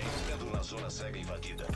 Eles na zona cega invadida.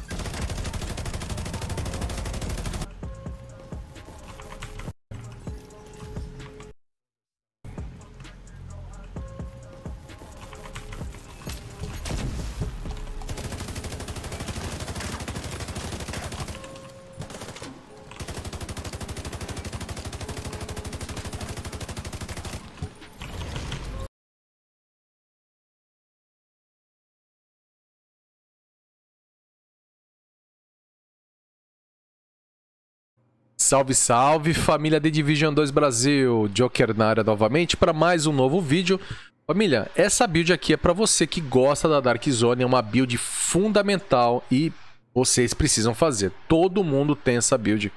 Salve, salve, família The Division 2 Brasil, Joker na área novamente para mais um novo vídeo. Família, essa build aqui é para você que gosta da Dark Zone, é uma build fundamental e vocês precisam fazer. Todo mundo tem essa build.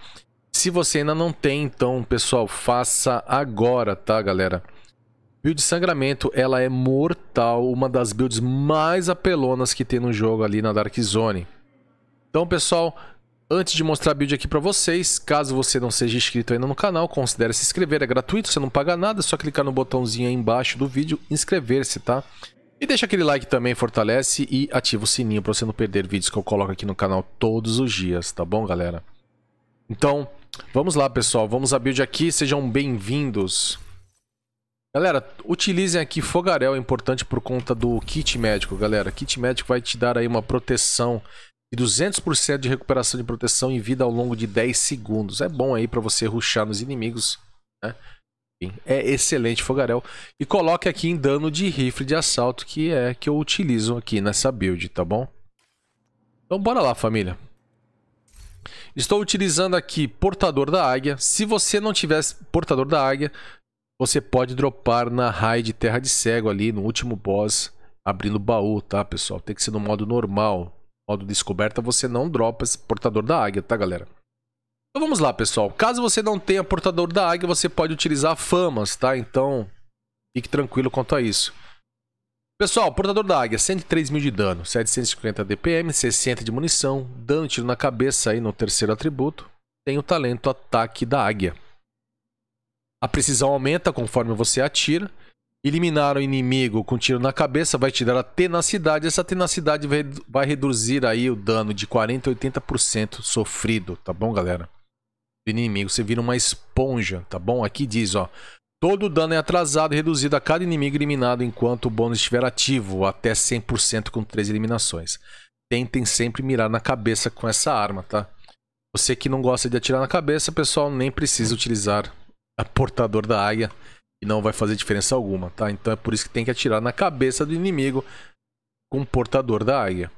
Se você ainda não tem, então, pessoal, faça agora, tá, galera? Build Sangramento, ela é mortal, uma das builds mais apelonas que tem no jogo ali na Dark Zone. Então, pessoal, Antes de mostrar a build aqui para vocês, caso você não seja inscrito ainda no canal, considere se inscrever, é gratuito, você não paga nada, é só clicar no botãozinho aí embaixo do vídeo, inscrever-se, tá? E deixa aquele like também, fortalece e ativa o sininho para você não perder vídeos que eu coloco aqui no canal todos os dias, tá bom, galera? Então, vamos lá, pessoal, vamos à build aqui, sejam bem-vindos. Galera, utilizem aqui fogarel, é importante por conta do kit médico, galera. Kit médico vai te dar aí uma proteção e 200% de recuperação de proteção em vida ao longo de 10 segundos. É bom aí para você ruxar nos inimigos, né? Enfim, é excelente fogarel. E coloque aqui em dano de rifle de assalto, que é que eu utilizo aqui nessa build, tá bom? Então bora lá, família. Estou utilizando aqui Portador da Águia. Se você não tivesse Portador da Águia, você pode dropar na raid Terra de Cego ali, no último boss, abrindo o baú, tá, pessoal? Tem que ser no modo normal, modo descoberta, você não dropa esse portador da águia, tá, galera? Então vamos lá, pessoal. Caso você não tenha portador da águia, você pode utilizar famas, tá? Então, fique tranquilo quanto a isso. Pessoal, portador da águia, 103 mil de dano, 750 DPM, 60 de munição, dano tiro na cabeça aí no terceiro atributo. Tem o talento ataque da águia. A precisão aumenta conforme você atira. Eliminar o inimigo com tiro na cabeça vai te dar a tenacidade. Essa tenacidade vai, reduzir aí o dano de 40 a 80% sofrido, tá bom, galera? Do inimigo, você vira uma esponja, tá bom? Aqui diz, ó. Todo o dano é atrasado e reduzido a cada inimigo eliminado enquanto o bônus estiver ativo, até 100% com 3 eliminações. Tentem sempre mirar na cabeça com essa arma, tá? Você que não gosta de atirar na cabeça, pessoal, nem precisa utilizar a portador da águia e não vai fazer diferença alguma, tá? Então é por isso que tem que atirar na cabeça do inimigo com o portador da águia.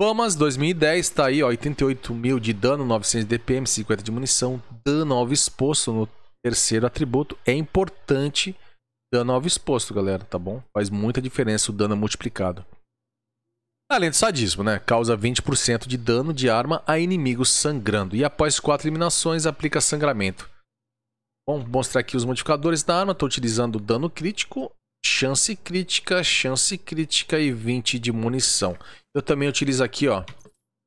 Famas 2010 tá aí, ó, 88 mil de dano, 900 DPM, 50 de munição, dano alvo exposto no terceiro atributo. É importante dano alvo exposto, galera, tá bom? Faz muita diferença o dano multiplicado. Além do sadismo, né? Causa 20% de dano de arma a inimigos sangrando. E após 4 eliminações, aplica sangramento. Vamos mostrar aqui os modificadores da arma. Estou utilizando dano crítico, chance crítica, chance crítica e 20 de munição. Eu também utilizo aqui, ó,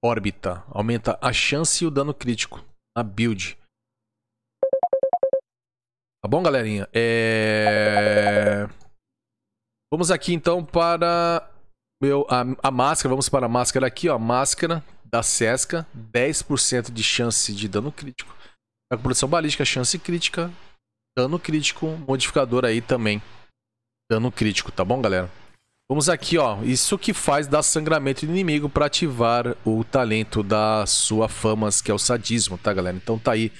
órbita. Aumenta a chance e o dano crítico na build. Tá bom, galerinha? É... Vamos aqui então para meu, a, a máscara. Vamos para a máscara aqui, ó. Máscara da Sesca. 10% de chance de dano crítico. Recuperação balística, chance crítica, dano crítico, modificador aí também. Dano crítico, tá bom, galera? Vamos aqui, ó. Isso que faz dar sangramento inimigo para ativar o talento da sua fama, que é o sadismo, tá, galera? Então tá aí.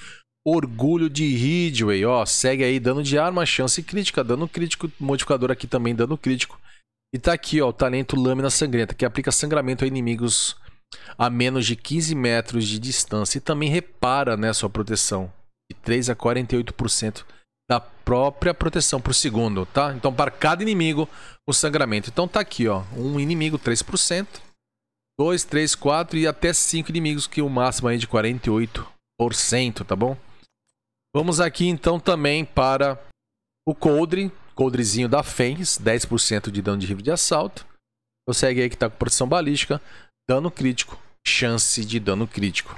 Orgulho de Ridgway, ó. Segue aí, dano de arma, chance crítica, dano crítico, modificador aqui também, dano crítico. E tá aqui, ó, o talento Lâmina Sangrenta, que aplica sangramento a inimigos a menos de 15 metros de distância e também repara né, sua proteção de 3 a 48% da própria proteção por segundo, tá? Então, para cada inimigo, o sangramento. Então, tá aqui, ó. Um inimigo, 3%. 2, 3, 4 e até 5 inimigos, que o máximo é de 48%, tá bom? Vamos aqui, então, também para o coldre. Coldrezinho da FENS, 10% de dano de rifle de assalto. segue aí que tá com proteção balística. Dano crítico. Chance de dano crítico.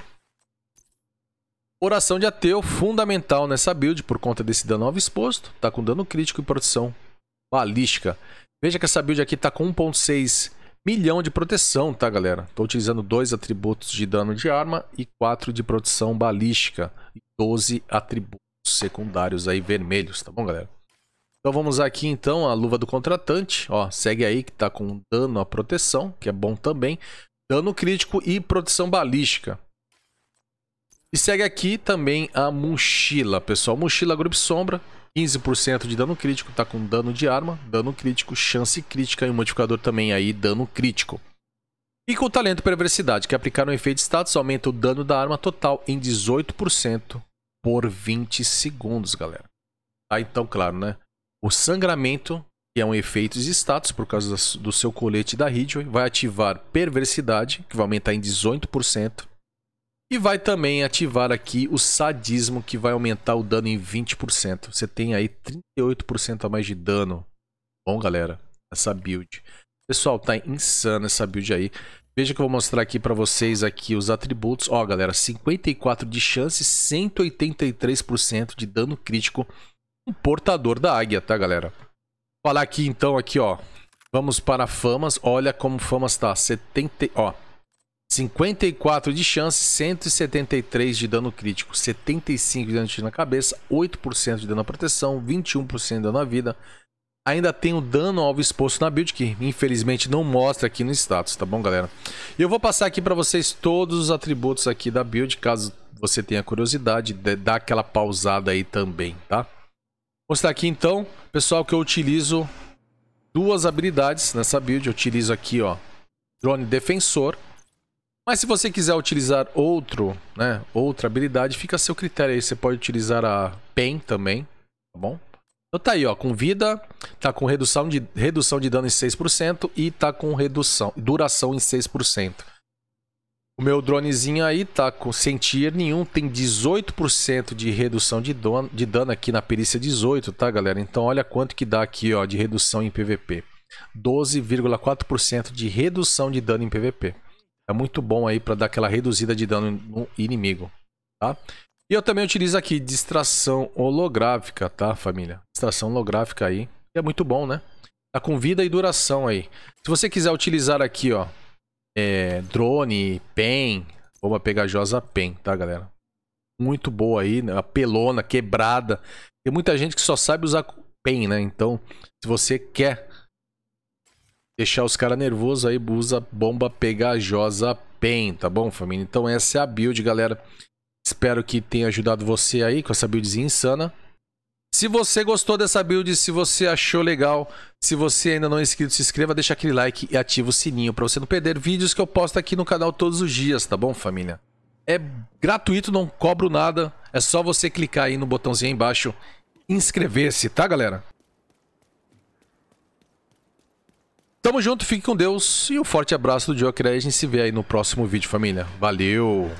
Oração de ateu, fundamental nessa build por conta desse dano alvo exposto. Tá com dano crítico e proteção balística. Veja que essa build aqui tá com 1.6 milhão de proteção, tá galera? Tô utilizando dois atributos de dano de arma e quatro de proteção balística. E 12 atributos secundários aí vermelhos, tá bom galera? Então vamos aqui então a luva do contratante, ó, segue aí que tá com dano à proteção, que é bom também dano crítico e proteção balística. E segue aqui também a mochila, pessoal. Mochila Grupo Sombra, 15% de dano crítico, tá com dano de arma, dano crítico, chance crítica e um modificador também aí, dano crítico. E com o talento perversidade, que aplicar um efeito status aumenta o dano da arma total em 18% por 20 segundos, galera. Tá, então, claro, né? O sangramento que é um efeito de status por causa do seu colete da Ridgeway, vai ativar perversidade, que vai aumentar em 18%, e vai também ativar aqui o sadismo, que vai aumentar o dano em 20%. Você tem aí 38% a mais de dano. Bom, galera, essa build. Pessoal, tá insana essa build aí. Veja que eu vou mostrar aqui para vocês aqui os atributos. Ó, galera, 54 de chance, 183% de dano crítico. Um portador da águia, tá, galera? falar aqui então, aqui, ó. Vamos para Famas. Olha como Famas tá. 70, ó. 54 de chance, 173 de dano crítico, 75 de dano de tiro na cabeça, 8% de dano à proteção, 21% de dano à vida. Ainda tem o dano alvo exposto na build, que infelizmente não mostra aqui no status, tá bom, galera? E eu vou passar aqui para vocês todos os atributos aqui da build, caso você tenha curiosidade, dá aquela pausada aí também, tá? mostrar aqui então, pessoal, que eu utilizo duas habilidades nessa build. Eu utilizo aqui, ó, drone defensor. Mas se você quiser utilizar outro, né, outra habilidade, fica a seu critério aí. Você pode utilizar a PEN também, tá bom? Então tá aí, ó, com vida, tá com redução de, redução de dano em 6% e tá com redução, duração em 6%. O meu dronezinho aí tá com sentir nenhum, tem 18% de redução de dano, de dano aqui na perícia 18, tá galera? Então olha quanto que dá aqui ó, de redução em PVP. 12,4% de redução de dano em PVP. É muito bom aí para dar aquela reduzida de dano no inimigo, tá? E eu também utilizo aqui distração holográfica, tá família? Distração holográfica aí, é muito bom, né? Tá com vida e duração aí. Se você quiser utilizar aqui, ó, é, drone, PEN, bomba pegajosa PEN, tá, galera? Muito boa aí, né? pelona, quebrada. Tem muita gente que só sabe usar PEN, né? Então, se você quer deixar os caras nervosos aí, usa bomba pegajosa PEN, tá bom, família? Então, essa é a build, galera. Espero que tenha ajudado você aí com essa buildzinha insana. Se você gostou dessa build, se você achou legal, se você ainda não é inscrito, se inscreva, deixa aquele like e ativa o sininho para você não perder vídeos que eu posto aqui no canal todos os dias, tá bom, família? É gratuito, não cobro nada. É só você clicar aí no botãozinho aí embaixo, inscrever-se, tá, galera? Tamo junto, fique com Deus e um forte abraço do Joker. A gente se vê aí no próximo vídeo, família. Valeu!